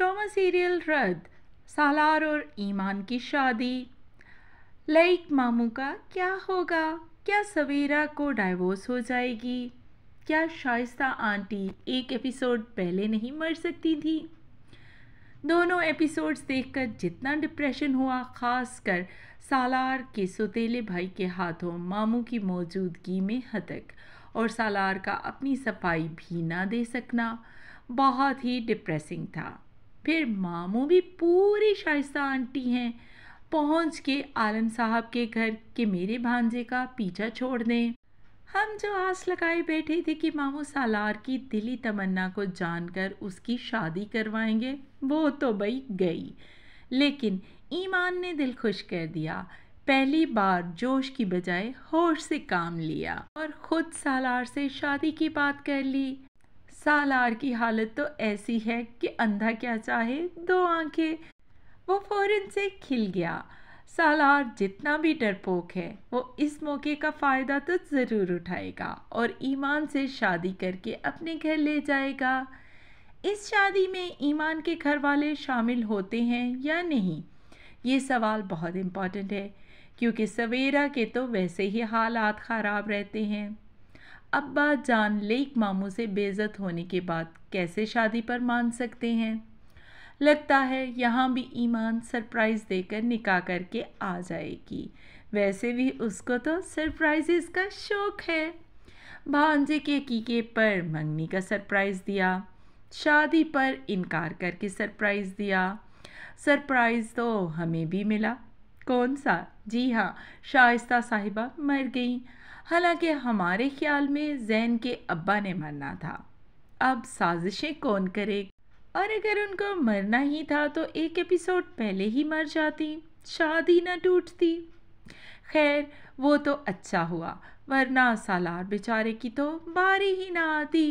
drama serial रद्द सालार और ईमान की शादी लाइक मामू का क्या होगा क्या सवेरा को डाइवोर्स हो जाएगी क्या शाइस्ता आंटी एक एपिसोड पहले नहीं मर सकती थी दोनों एपिसोड्स देखकर जितना डिप्रेशन हुआ खासकर सालार के सोतेले भाई के हाथों मामू की मौजूदगी में हतक और सालार का अपनी सफाई भी ना दे सकना बहुत ही डिप्रेसिंग था फिर मामू भी पूरी शाइस्ता आंटी हैं पहुंच के आलम साहब के घर के मेरे भांजे का पीछा छोड़ दें हम जो आस लगाए बैठे थे कि मामू सालार की दिली तमन्ना को जानकर उसकी शादी करवाएंगे वो तो बई गई लेकिन ईमान ने दिल खुश कर दिया पहली बार जोश की बजाय होश से काम लिया और ख़ुद सालार से शादी की बात कर ली सालार की हालत तो ऐसी है कि अंधा क्या चाहे दो आंखें वो फौरन से खिल गया सालार जितना भी डरपोक है वो इस मौके का फ़ायदा तो ज़रूर उठाएगा और ईमान से शादी करके अपने घर ले जाएगा इस शादी में ईमान के घर वाले शामिल होते हैं या नहीं ये सवाल बहुत इम्पॉर्टेंट है क्योंकि सवेरा के तो वैसे ही हालात ख़राब रहते हैं अब्बा जान लेक मामू से बेज़त होने के बाद कैसे शादी पर मान सकते हैं लगता है यहाँ भी ईमान सरप्राइज़ देकर निकाह करके आ जाएगी वैसे भी उसको तो सरप्राइजेस का शौक़ है भांजे के कीके पर मंगनी का सरप्राइज़ दिया शादी पर इनकार करके सरप्राइज़ दिया सरप्राइज़ तो हमें भी मिला कौन सा जी हाँ शाइस्ता साहिबा मर गई हालांकि हमारे ख्याल में जैन के अब्बा ने मरना था अब साजिशें कौन करे और अगर उनको मरना ही था तो एक एपिसोड पहले ही मर जाती शादी न टूटती खैर वो तो अच्छा हुआ वरना सालार बेचारे की तो बारी ही ना आती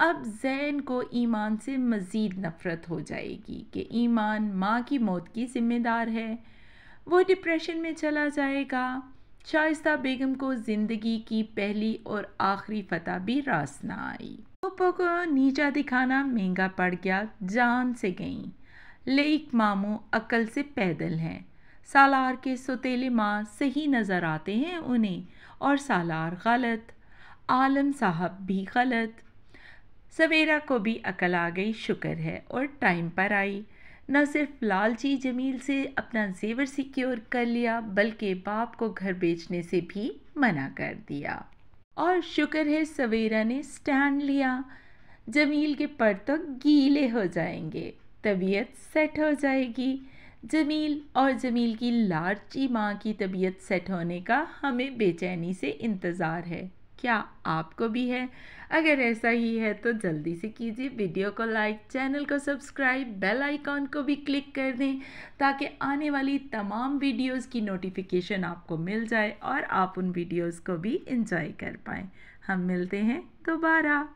अब जैन को ईमान से मज़ीद नफ़रत हो जाएगी कि ईमान माँ की मौत की ज़िम्मेदार है वो डिप्रेशन में चला जाएगा शाइस्ता बेगम को ज़िंदगी की पहली और आखिरी फतह भी रास ना आई पोपो को नीचा दिखाना महंगा पड़ गया जान से गईं लेक मामू अकल से पैदल हैं सालार के सतीले माँ सही नज़र आते हैं उन्हें और सालार गलत आलम साहब भी गलत सवेरा को भी अकल आ गई शुक्र है और टाइम पर आई न सिर्फ लालची जमील से अपना जेवर सिक्योर कर लिया बल्कि बाप को घर बेचने से भी मना कर दिया और शुक्र है सवेरा ने स्टैंड लिया जमील के पर तो गीले हो जाएंगे तबीयत सेट हो जाएगी जमील और जमील की लालची माँ की तबीयत सेट होने का हमें बेचैनी से इंतज़ार है क्या आपको भी है अगर ऐसा ही है तो जल्दी से कीजिए वीडियो को लाइक चैनल को सब्सक्राइब बेल आइकॉन को भी क्लिक कर दें ताकि आने वाली तमाम वीडियोस की नोटिफिकेशन आपको मिल जाए और आप उन वीडियोस को भी इंजॉय कर पाएँ हम मिलते हैं दोबारा